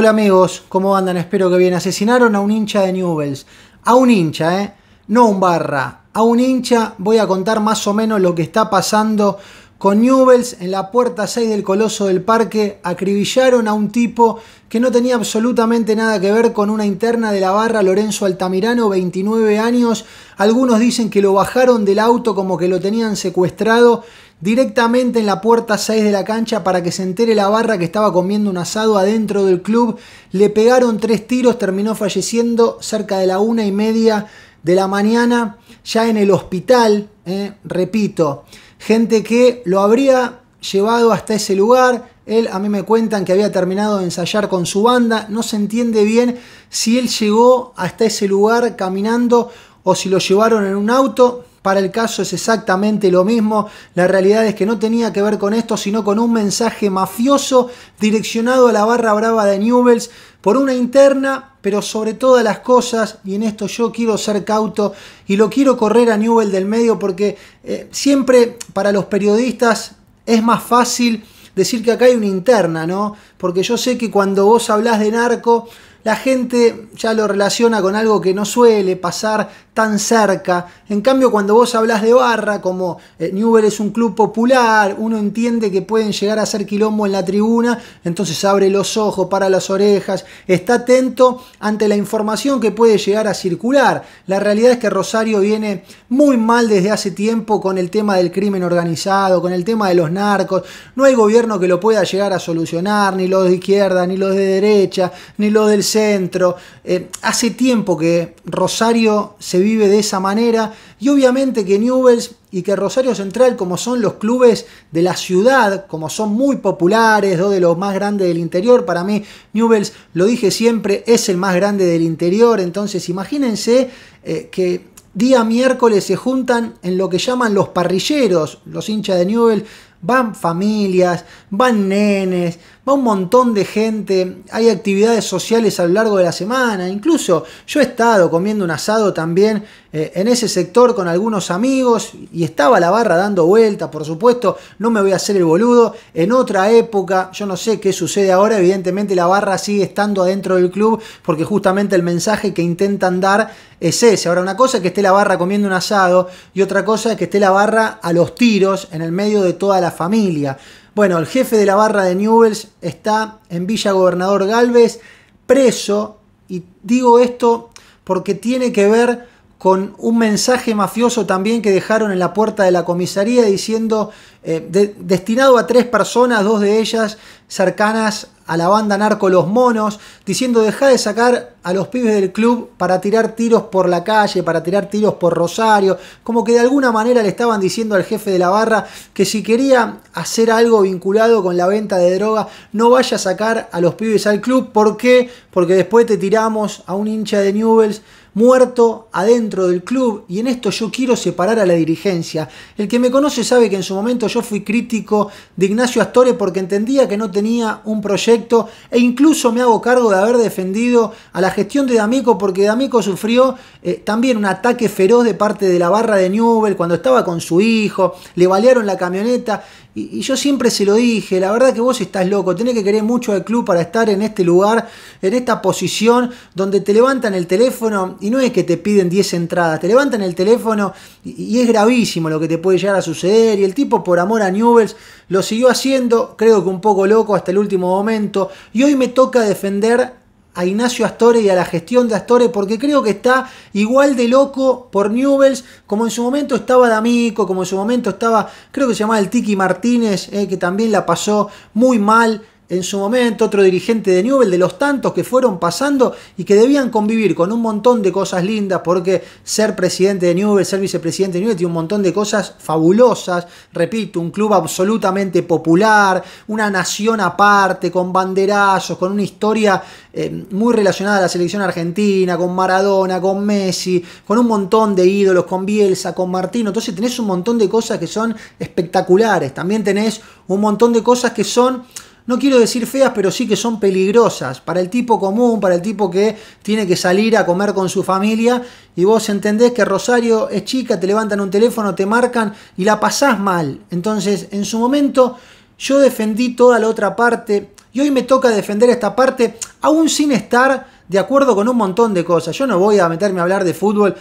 Hola amigos, ¿cómo andan? Espero que bien. Asesinaron a un hincha de Newbels. A un hincha, ¿eh? No un barra. A un hincha voy a contar más o menos lo que está pasando con Newells en la puerta 6 del Coloso del Parque. Acribillaron a un tipo que no tenía absolutamente nada que ver con una interna de la barra Lorenzo Altamirano, 29 años. Algunos dicen que lo bajaron del auto como que lo tenían secuestrado directamente en la puerta 6 de la cancha para que se entere la barra que estaba comiendo un asado adentro del club. Le pegaron tres tiros, terminó falleciendo cerca de la una y media de la mañana, ya en el hospital, eh. repito, gente que lo habría llevado hasta ese lugar. Él, a mí me cuentan que había terminado de ensayar con su banda. No se entiende bien si él llegó hasta ese lugar caminando o si lo llevaron en un auto para el caso es exactamente lo mismo. La realidad es que no tenía que ver con esto, sino con un mensaje mafioso direccionado a la barra brava de Newells por una interna, pero sobre todas las cosas, y en esto yo quiero ser cauto y lo quiero correr a Newell del medio porque eh, siempre para los periodistas es más fácil decir que acá hay una interna, ¿no? Porque yo sé que cuando vos hablás de narco, la gente ya lo relaciona con algo que no suele pasar, tan cerca. En cambio, cuando vos hablas de barra, como eh, Newber es un club popular, uno entiende que pueden llegar a hacer quilombo en la tribuna, entonces abre los ojos, para las orejas, está atento ante la información que puede llegar a circular. La realidad es que Rosario viene muy mal desde hace tiempo con el tema del crimen organizado, con el tema de los narcos. No hay gobierno que lo pueda llegar a solucionar, ni los de izquierda, ni los de derecha, ni los del centro. Eh, hace tiempo que Rosario se vive de esa manera. Y obviamente que Newells y que Rosario Central, como son los clubes de la ciudad, como son muy populares, dos de los más grandes del interior, para mí Newells, lo dije siempre, es el más grande del interior. Entonces imagínense eh, que día miércoles se juntan en lo que llaman los parrilleros, los hinchas de Newell Van familias, van nenes, va un montón de gente, hay actividades sociales a lo largo de la semana, incluso yo he estado comiendo un asado también eh, en ese sector con algunos amigos y estaba la barra dando vuelta, por supuesto, no me voy a hacer el boludo, en otra época, yo no sé qué sucede ahora, evidentemente la barra sigue estando adentro del club porque justamente el mensaje que intentan dar es ese. Ahora, una cosa es que esté la barra comiendo un asado y otra cosa es que esté la barra a los tiros en el medio de toda la familia. Bueno, el jefe de la barra de Newells está en Villa Gobernador Galvez, preso, y digo esto porque tiene que ver con un mensaje mafioso también que dejaron en la puerta de la comisaría diciendo, eh, destinado a tres personas, dos de ellas cercanas a la banda Narco Los Monos, diciendo deja de sacar a los pibes del club para tirar tiros por la calle, para tirar tiros por Rosario, como que de alguna manera le estaban diciendo al jefe de la barra que si quería hacer algo vinculado con la venta de droga, no vaya a sacar a los pibes al club, ¿por qué? Porque después te tiramos a un hincha de Newells muerto adentro del club y en esto yo quiero separar a la dirigencia. El que me conoce sabe que en su momento yo fui crítico de Ignacio Astore porque entendía que no tenía un proyecto e incluso me hago cargo de haber defendido a la gestión de D'Amico porque D'Amico sufrió eh, también un ataque feroz de parte de la barra de Newell cuando estaba con su hijo, le balearon la camioneta y, yo siempre se lo dije, la verdad que vos estás loco, tenés que querer mucho al club para estar en este lugar, en esta posición donde te levantan el teléfono y no es que te piden 10 entradas, te levantan el teléfono y, es gravísimo lo que te puede llegar a suceder y el tipo por amor a Newells lo siguió haciendo, creo que un poco loco hasta el último momento y hoy me toca defender a Ignacio Astore y a la gestión de Astore porque creo que está igual de loco por Newbels, como en su momento estaba D'Amico, como en su momento estaba, creo que se llamaba el Tiki Martínez, eh, que también la pasó muy mal en su momento, otro dirigente de Newell, de los tantos que fueron pasando y que debían convivir con un montón de cosas lindas, porque ser presidente de Newell, ser vicepresidente de Newell, tiene un montón de cosas fabulosas. Repito, un club absolutamente popular, una nación aparte, con banderazos, con una historia eh, muy relacionada a la selección argentina, con Maradona, con Messi, con un montón de ídolos, con Bielsa, con Martino. Entonces tenés un montón de cosas que son espectaculares. También tenés un montón de cosas que son no quiero decir feas, pero sí que son peligrosas para el tipo común, para el tipo que tiene que salir a comer con su familia y vos entendés que Rosario es chica, te levantan un teléfono, te marcan y la pasás mal. Entonces, en su momento yo defendí toda la otra parte y hoy me toca defender esta parte aún sin estar de acuerdo con un montón de cosas. Yo no voy a meterme a hablar de fútbol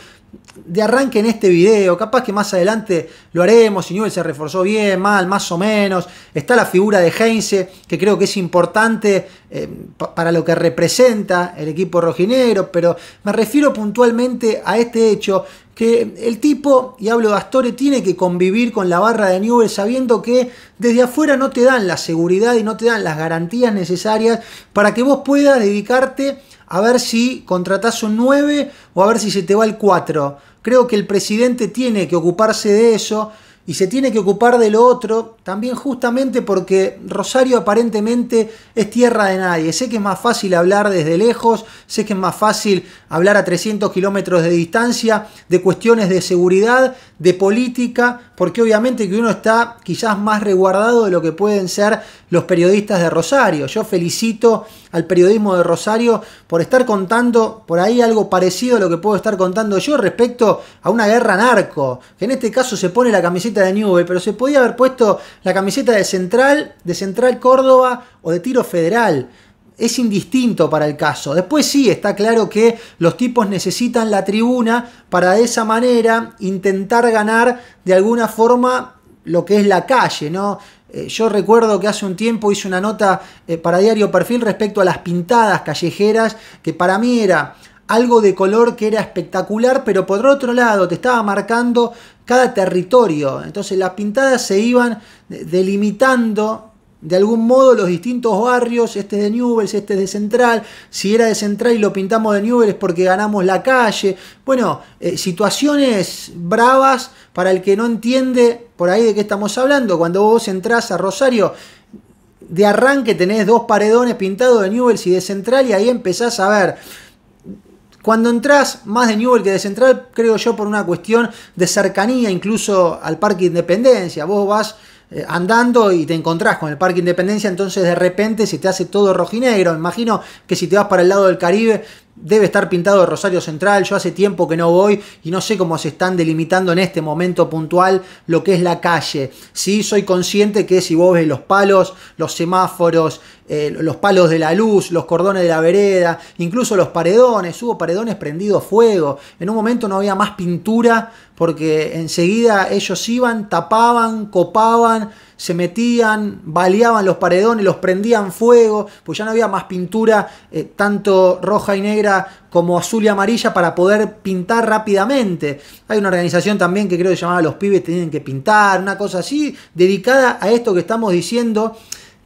de arranque en este video. Capaz que más adelante lo haremos. Si Newell se reforzó bien, mal, más o menos. Está la figura de Heinze, que creo que es importante eh, para lo que representa el equipo rojinegro. Pero me refiero puntualmente a este hecho que el tipo, y hablo de Astore, tiene que convivir con la barra de Newell sabiendo que desde afuera no te dan la seguridad y no te dan las garantías necesarias para que vos puedas dedicarte a ver si contratás un 9 o a ver si se te va el 4. Creo que el presidente tiene que ocuparse de eso y se tiene que ocupar de lo otro, también justamente porque Rosario aparentemente es tierra de nadie. Sé que es más fácil hablar desde lejos, sé que es más fácil hablar a 300 kilómetros de distancia de cuestiones de seguridad, de política, porque obviamente que uno está quizás más resguardado de lo que pueden ser los periodistas de Rosario. Yo felicito al periodismo de Rosario por estar contando por ahí algo parecido a lo que puedo estar contando yo respecto a una guerra narco, que en este caso se pone la camiseta de Newell, pero se podía haber puesto la camiseta de Central, de Central Córdoba o de Tiro Federal es indistinto para el caso. Después sí, está claro que los tipos necesitan la tribuna para de esa manera intentar ganar de alguna forma lo que es la calle, ¿no? Eh, yo recuerdo que hace un tiempo hice una nota eh, para Diario Perfil respecto a las pintadas callejeras, que para mí era algo de color que era espectacular, pero por otro lado te estaba marcando cada territorio. Entonces las pintadas se iban delimitando de algún modo los distintos barrios, este es de Newells, este es de Central, si era de Central y lo pintamos de Newells porque ganamos la calle. Bueno, eh, situaciones bravas para el que no entiende por ahí de qué estamos hablando. Cuando vos entrás a Rosario, de arranque tenés dos paredones pintados de Newells y de Central y ahí empezás a ver. Cuando entrás, más de Newell que de Central, creo yo, por una cuestión de cercanía, incluso al Parque Independencia. Vos vas eh, andando y te encontrás con el Parque Independencia, entonces de repente se te hace todo rojinegro. Imagino que si te vas para el lado del Caribe debe estar pintado Rosario Central. Yo hace tiempo que no voy y no sé cómo se están delimitando en este momento puntual lo que es la calle. Sí, soy consciente que si vos ves los palos, los semáforos, eh, los palos de la luz, los cordones de la vereda, incluso los paredones, hubo paredones prendidos fuego. En un momento no había más pintura porque enseguida ellos iban, tapaban, copaban, se metían, baleaban los paredones, los prendían fuego, pues ya no había más pintura eh, tanto roja y negra como azul y amarilla para poder pintar rápidamente. Hay una organización también que creo que se llamaba Los pibes tienen que pintar, una cosa así, dedicada a esto que estamos diciendo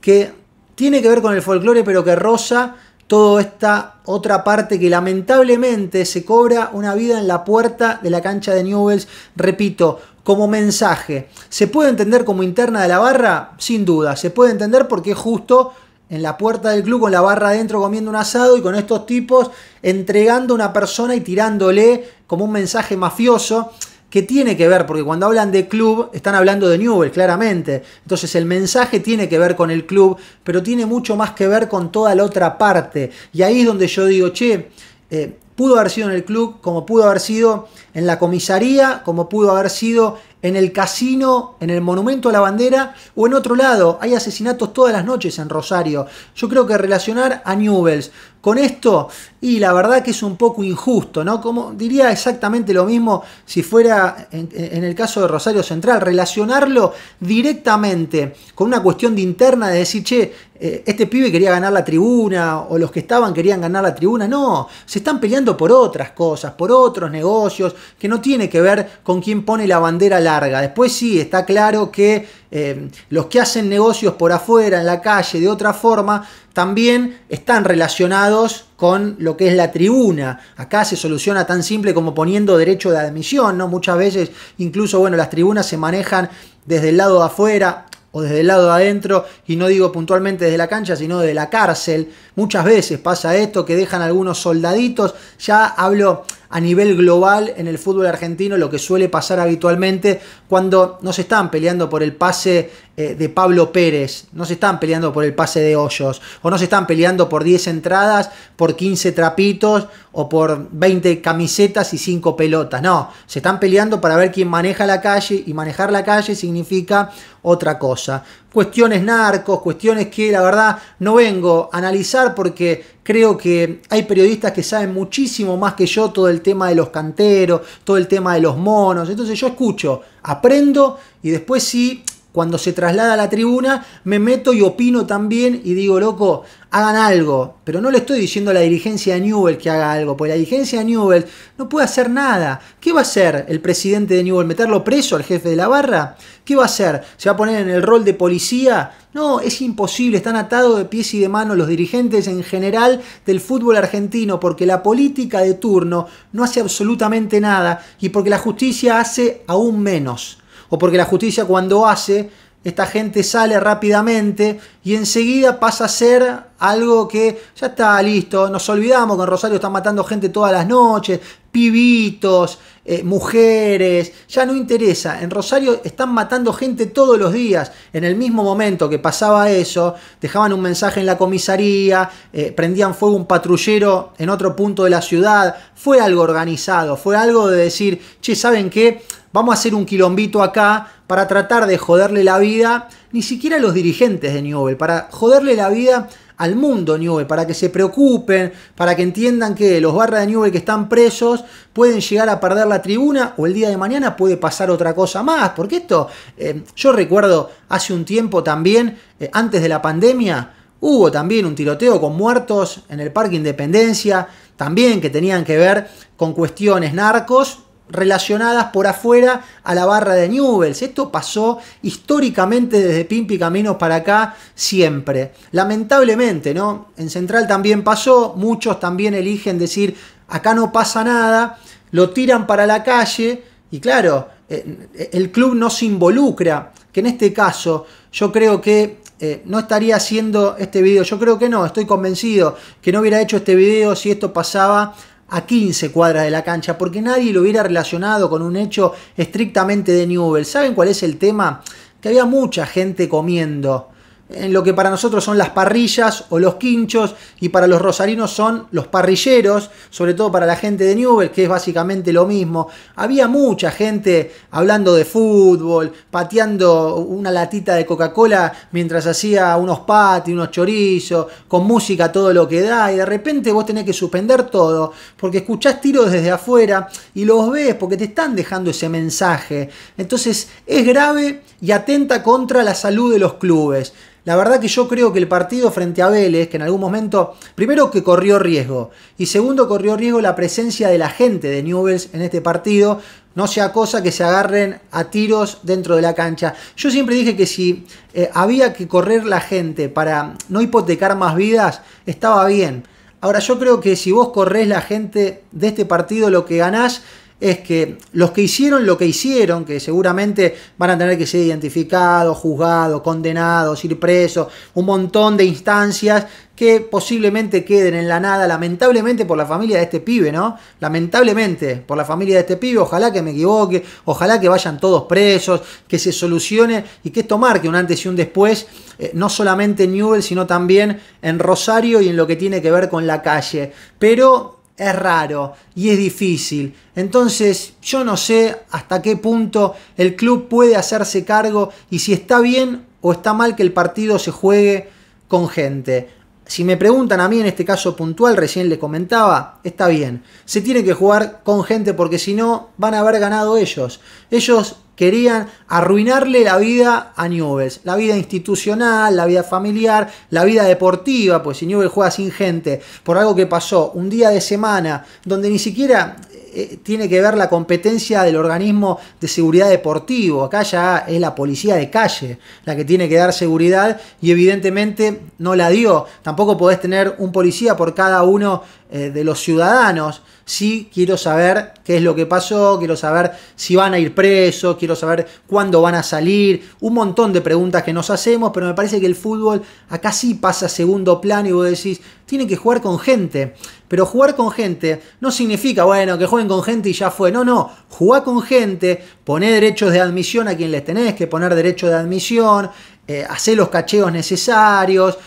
que tiene que ver con el folclore, pero que roza toda esta otra parte que lamentablemente se cobra una vida en la puerta de la cancha de Newells. Repito, como mensaje. ¿Se puede entender como interna de la barra? Sin duda. Se puede entender porque es justo en la puerta del club con la barra adentro comiendo un asado y con estos tipos entregando a una persona y tirándole como un mensaje mafioso que tiene que ver, porque cuando hablan de club, están hablando de Newell, claramente. Entonces el mensaje tiene que ver con el club, pero tiene mucho más que ver con toda la otra parte. Y ahí es donde yo digo, che, eh, pudo haber sido en el club, como pudo haber sido en la comisaría, como pudo haber sido en el casino, en el monumento a la bandera o en otro lado. Hay asesinatos todas las noches en Rosario. Yo creo que relacionar a Newells con esto? Y la verdad que es un poco injusto, ¿no? Como diría exactamente lo mismo si fuera en, el caso de Rosario Central, relacionarlo directamente con una cuestión de interna de decir, che, eh, este pibe quería ganar la tribuna o los que estaban querían ganar la tribuna. No, se están peleando por otras cosas, por otros negocios, que no tiene que ver con quién pone la bandera larga. Después sí, está claro que eh, los que hacen negocios por afuera, en la calle, de otra forma, también están relacionados con lo que es la tribuna. Acá se soluciona tan simple como poniendo derecho de admisión, ¿no? Muchas veces incluso, bueno, las tribunas se manejan desde el lado de afuera o desde el lado de adentro, y no digo puntualmente desde la cancha, sino desde la cárcel, Muchas veces pasa esto, que dejan algunos soldaditos. Ya hablo a nivel global en el fútbol argentino, lo que suele pasar habitualmente cuando no se están peleando por el pase eh, de Pablo Pérez, no se están peleando por el pase de Hoyos, o no se están peleando por 10 entradas, por 15 trapitos, o por 20 camisetas y 5 pelotas. No, se están peleando para ver quién maneja la calle y manejar la calle significa otra cosa cuestiones narcos, cuestiones que la verdad no vengo a analizar porque creo que hay periodistas que saben muchísimo más que yo todo el tema de los canteros, todo el tema de los monos. Entonces yo escucho, aprendo y después sí cuando se traslada a la tribuna, me meto y opino también y digo, loco, hagan algo. Pero no le estoy diciendo a la dirigencia de Newell que haga algo, porque la dirigencia de Newell no puede hacer nada. ¿Qué va a hacer el presidente de Newell? ¿Meterlo preso al jefe de la barra? ¿Qué va a hacer? ¿Se va a poner en el rol de policía? No, es imposible, están atados de pies y de manos los dirigentes en general del fútbol argentino, porque la política de turno no hace absolutamente nada y porque la justicia hace aún menos o porque la justicia cuando hace, esta gente sale rápidamente y enseguida pasa a ser algo que ya está listo, nos olvidamos que en Rosario están matando gente todas las noches, pibitos, eh, mujeres, ya no interesa, en Rosario están matando gente todos los días, en el mismo momento que pasaba eso, dejaban un mensaje en la comisaría, eh, prendían fuego un patrullero en otro punto de la ciudad, fue algo organizado, fue algo de decir, che, ¿saben qué? Vamos a hacer un quilombito acá para tratar de joderle la vida ni siquiera los dirigentes de Newell, para joderle la vida al mundo Newell, para que se preocupen, para que entiendan que los barras de Newell que están presos pueden llegar a perder la tribuna o el día de mañana puede pasar otra cosa más, porque esto, eh, yo recuerdo hace un tiempo también, eh, antes de la pandemia, hubo también un tiroteo con muertos en el Parque Independencia, también que tenían que ver con cuestiones narcos, relacionadas por afuera a la barra de Newells. Esto pasó históricamente desde Pimpi Caminos para acá siempre. Lamentablemente, ¿no? En Central también pasó, muchos también eligen decir, acá no pasa nada, lo tiran para la calle y claro, eh, eh, el club no se involucra, que en este caso yo creo que eh, no estaría haciendo este video, yo creo que no, estoy convencido que no hubiera hecho este video si esto pasaba a 15 cuadras de la cancha, porque nadie lo hubiera relacionado con un hecho estrictamente de Newell. ¿Saben cuál es el tema? Que había mucha gente comiendo en lo que para nosotros son las parrillas o los quinchos y para los rosarinos son los parrilleros, sobre todo para la gente de Newell, que es básicamente lo mismo. Había mucha gente hablando de fútbol, pateando una latita de Coca-Cola mientras hacía unos patis, unos chorizos, con música todo lo que da y de repente vos tenés que suspender todo porque escuchás tiros desde afuera y los ves porque te están dejando ese mensaje. Entonces es grave y atenta contra la salud de los clubes. La verdad que yo creo que el partido frente a Vélez, que en algún momento, primero que corrió riesgo, y segundo corrió riesgo la presencia de la gente de Newells en este partido, no sea cosa que se agarren a tiros dentro de la cancha. Yo siempre dije que si eh, había que correr la gente para no hipotecar más vidas, estaba bien. Ahora yo creo que si vos corres la gente de este partido, lo que ganás es que los que hicieron lo que hicieron, que seguramente van a tener que ser identificados, juzgados, condenados, ir presos, un montón de instancias que posiblemente queden en la nada, lamentablemente por la familia de este pibe, ¿no? Lamentablemente por la familia de este pibe, ojalá que me equivoque, ojalá que vayan todos presos, que se solucione y que esto marque un antes y un después, eh, no solamente en Newell, sino también en Rosario y en lo que tiene que ver con la calle. Pero es raro y es difícil. Entonces yo no sé hasta qué punto el club puede hacerse cargo y si está bien o está mal que el partido se juegue con gente. Si me preguntan a mí en este caso puntual, recién les comentaba, está bien. Se tiene que jugar con gente porque si no van a haber ganado ellos. Ellos querían arruinarle la vida a Newells, la vida institucional, la vida familiar, la vida deportiva, pues si Newells juega sin gente, por algo que pasó un día de semana, donde ni siquiera eh, tiene que ver la competencia del organismo de seguridad deportivo. Acá ya es la policía de calle la que tiene que dar seguridad y evidentemente no la dio. Tampoco podés tener un policía por cada uno eh, de los ciudadanos. Sí, quiero saber qué es lo que pasó, quiero saber si van a ir presos, quiero saber cuándo van a salir, un montón de preguntas que nos hacemos, pero me parece que el fútbol acá sí pasa a segundo plano y vos decís, tiene que jugar con gente. Pero jugar con gente no significa, bueno, que jueguen con gente y ya fue. No, no, jugar con gente, poné derechos de admisión a quien les tenés que poner derechos de admisión, eh, hace los cacheos necesarios,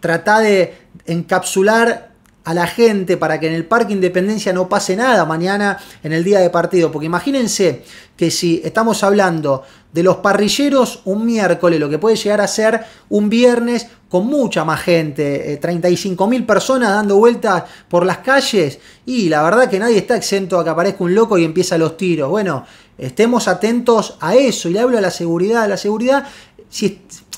tratá de encapsular a la gente para que en el Parque Independencia no pase nada mañana en el día de partido. Porque imagínense que si estamos hablando de los parrilleros un miércoles, lo que puede llegar a ser un viernes con mucha más gente, 35 eh, mil personas dando vueltas por las calles y la verdad que nadie está exento a que aparezca un loco y empieza los tiros. Bueno, estemos atentos a eso y le hablo a la seguridad. La seguridad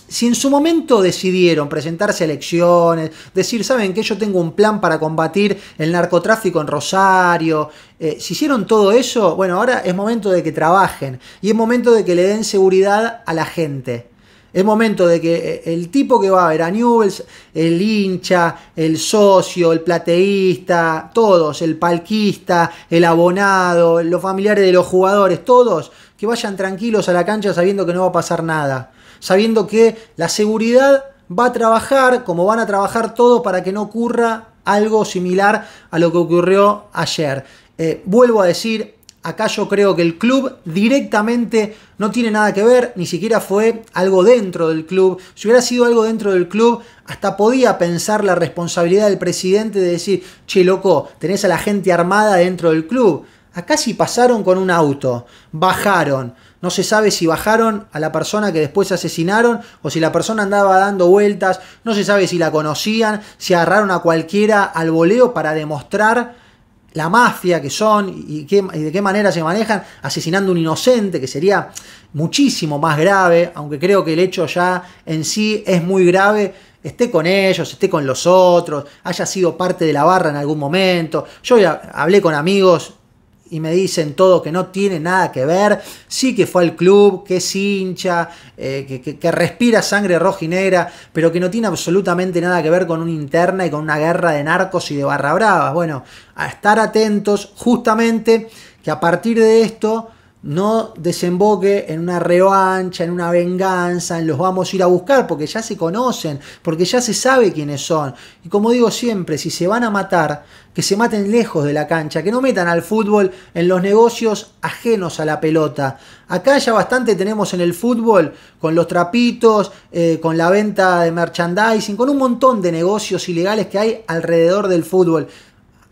si, en su momento decidieron presentarse a elecciones, decir, saben que yo tengo un plan para combatir el narcotráfico en Rosario, eh, si hicieron todo eso, bueno, ahora es momento de que trabajen y es momento de que le den seguridad a la gente. Es momento de que eh, el tipo que va a ver a Newells, el hincha, el socio, el plateísta, todos, el palquista, el abonado, los familiares de los jugadores, todos, que vayan tranquilos a la cancha sabiendo que no va a pasar nada sabiendo que la seguridad va a trabajar, como van a trabajar todo, para que no ocurra algo similar a lo que ocurrió ayer. Eh, vuelvo a decir, acá yo creo que el club directamente no tiene nada que ver, ni siquiera fue algo dentro del club. Si hubiera sido algo dentro del club, hasta podía pensar la responsabilidad del presidente de decir, che, loco, tenés a la gente armada dentro del club. Acá si pasaron con un auto, bajaron, no se sabe si bajaron a la persona que después asesinaron o si la persona andaba dando vueltas. No se sabe si la conocían, si agarraron a cualquiera al voleo para demostrar la mafia que son y, qué, de qué manera se manejan, asesinando a un inocente, que sería muchísimo más grave, aunque creo que el hecho ya en sí es muy grave, esté con ellos, esté con los otros, haya sido parte de la barra en algún momento. Yo ya hablé con amigos y me dicen todo que no tiene nada que ver, sí que fue al club, que es hincha, eh, que, que, sangre respira sangre negra. pero que no tiene absolutamente nada que ver con una interna y con una guerra de narcos y de barra bravas. Bueno, a estar atentos justamente que a partir de esto no desemboque en una revancha, en una venganza, en los vamos a ir a buscar, porque ya se conocen, porque ya se sabe quiénes son. Y como digo siempre, si se van a matar, que se maten lejos de la cancha, que no metan al fútbol en los negocios ajenos a la pelota. Acá ya bastante tenemos en el fútbol con los trapitos, eh, con la venta de merchandising, con un montón de negocios ilegales que hay alrededor del fútbol.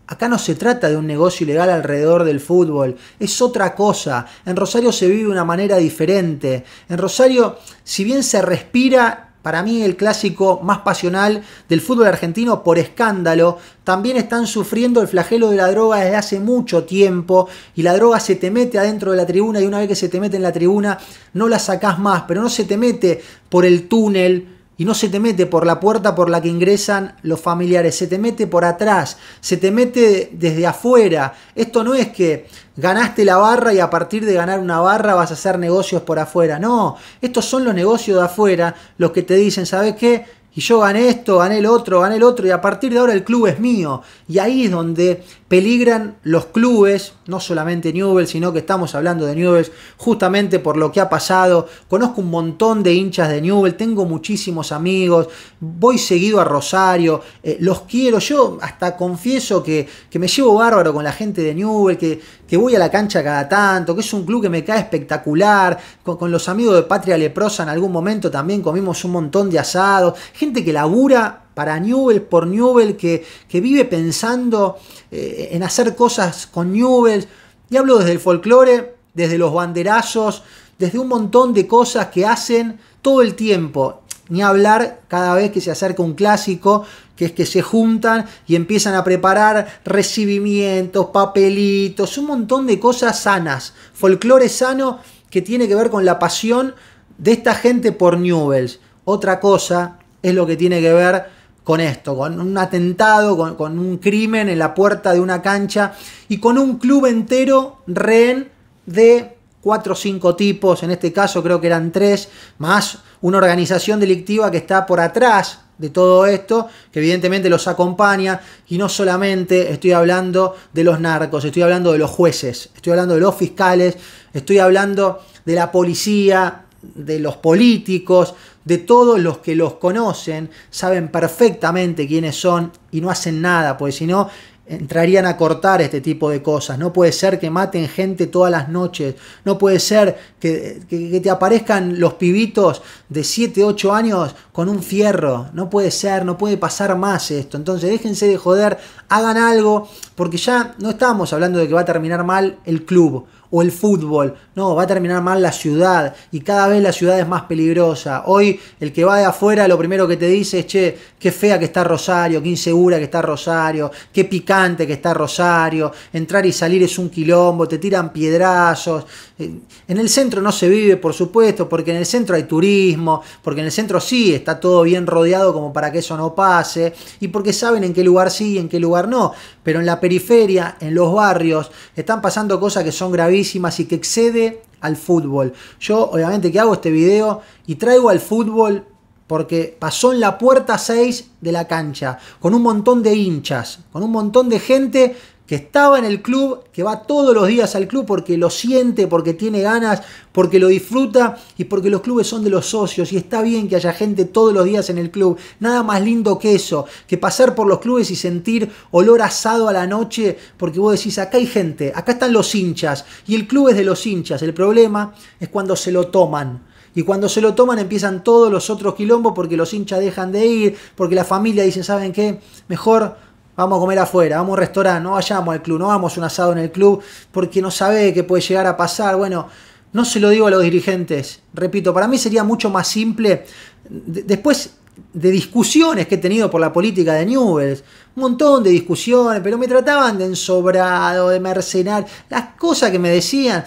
Acá no se trata de un negocio ilegal alrededor del fútbol, es otra cosa. En Rosario se vive de una manera diferente. En Rosario, si bien se respira, para mí el clásico más pasional del fútbol argentino por escándalo, también están sufriendo el flagelo de la droga desde hace mucho tiempo y la droga se te mete adentro de la tribuna y una vez que se te mete en la tribuna no la sacás más, pero no se te mete por el túnel y no se te mete por la puerta por la que ingresan los familiares, se te mete por atrás, se te mete desde afuera. Esto no es que ganaste la barra y a partir de ganar una barra vas a hacer negocios por afuera. No, estos son los negocios de afuera los que te dicen, ¿sabes qué? Y yo gané esto, gané el otro, gané el otro y a partir de ahora el club es mío. Y ahí es donde peligran los clubes, no solamente Newell, sino que estamos hablando de Newell justamente por lo que ha pasado. Conozco un montón de hinchas de Newell, tengo muchísimos amigos, voy seguido a Rosario, eh, los quiero. Yo hasta confieso que, me llevo bárbaro con la gente de Newell, que, que, voy a la cancha cada tanto, que es un club que me cae espectacular. Con, con los amigos de Patria Leprosa en algún momento también comimos un montón de asados, gente que labura para Newell, por Newell, que, vive pensando eh, en hacer cosas con Newell. Y hablo desde el folclore, desde los banderazos, desde un montón de cosas que hacen todo el tiempo. Ni hablar cada vez que se acerca un clásico, que es que se juntan y empiezan a preparar recibimientos, papelitos, un montón de cosas sanas. Folclore sano que tiene que ver con la pasión de esta gente por Newells. Otra cosa es lo que tiene que ver con esto, con un atentado, con, un crimen en la puerta de una cancha y con un club entero rehén de cuatro o cinco tipos, en este caso creo que eran tres, más una organización delictiva que está por atrás de todo esto, que evidentemente los acompaña, y no solamente estoy hablando de los narcos, estoy hablando de los jueces, estoy hablando de los fiscales, estoy hablando de la policía, de los políticos, de todos los que los conocen, saben perfectamente quiénes son y no hacen nada, porque si no entrarían a cortar este tipo de cosas. No puede ser que maten gente todas las noches. No puede ser que, que, te aparezcan los pibitos de 7, 8 años con un fierro. No puede ser, no puede pasar más esto. Entonces déjense de joder, hagan algo, porque ya no estamos hablando de que va a terminar mal el club o el fútbol. No, va a terminar mal la ciudad y cada vez la ciudad es más peligrosa. Hoy el que va de afuera lo primero que te dice es, che, qué fea que está Rosario, qué insegura que está Rosario, qué picante que está Rosario, entrar y salir es un quilombo, te tiran piedrazos. Eh, en el centro no se vive, por supuesto, porque en el centro hay turismo, porque en el centro sí está todo bien rodeado como para que eso no pase y porque saben en qué lugar sí y en qué lugar no pero en la periferia, en los barrios, están pasando cosas que son gravísimas y que excede al fútbol. Yo obviamente que hago este video y traigo al fútbol porque pasó en la puerta 6 de la cancha, con un montón de hinchas, con un montón de gente que estaba en el club, que va todos los días al club porque lo siente, porque tiene ganas, porque lo disfruta y porque los clubes son de los socios y está bien que haya gente todos los días en el club. Nada más lindo que eso, que pasar por los clubes y sentir olor asado a la noche porque vos decís, acá hay gente, acá están los hinchas y el club es de los hinchas. El problema es cuando se lo toman. Y cuando se lo toman empiezan todos los otros quilombos porque los hinchas dejan de ir, porque la familia dice, ¿saben qué? Mejor vamos a comer afuera, vamos a un restaurante, no vayamos al club, no vamos a un asado en el club, porque no sabe qué puede llegar a pasar. Bueno, no se lo digo a los dirigentes. Repito, para mí sería mucho más simple. después de discusiones que he tenido por la política de Newells, un montón de discusiones, pero me trataban de ensobrado, de mercenar, las cosas que me decían.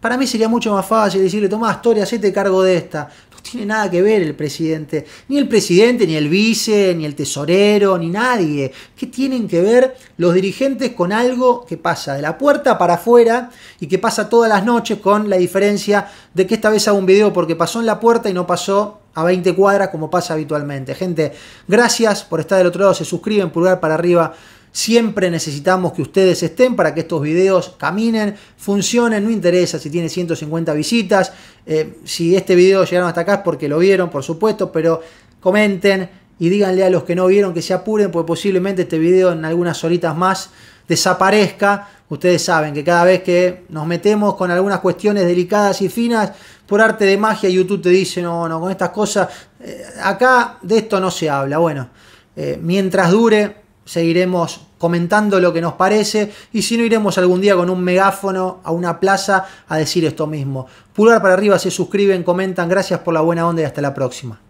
Para mí sería mucho más fácil decirle, toma historia te cargo de esta tiene nada que ver el presidente, ni el presidente, ni el vice, ni el tesorero, ni nadie. ¿Qué tienen que ver los dirigentes con algo que pasa de la puerta para afuera y que pasa todas las noches con la diferencia de que esta vez hago un video porque pasó en la puerta y no pasó a 20 cuadras como pasa habitualmente? Gente, gracias por estar del otro lado, se suscriben, pulgar para arriba Siempre necesitamos que ustedes estén para que estos videos caminen, funcionen. No interesa si tiene 150 visitas. Eh, si este video llegaron hasta acá es porque lo vieron, por supuesto, pero comenten y díganle a los que no vieron que se apuren, porque posiblemente este video en algunas horitas más desaparezca. Ustedes saben que cada vez que nos metemos con algunas cuestiones delicadas y finas, por arte de magia YouTube te dice, no, no, con estas cosas, eh, acá de esto no se habla. Bueno, eh, mientras dure, seguiremos comentando lo que nos parece y si no iremos algún día con un megáfono a una plaza a decir esto mismo. Pulgar para arriba, se suscriben, comentan, gracias por la buena onda y hasta la próxima.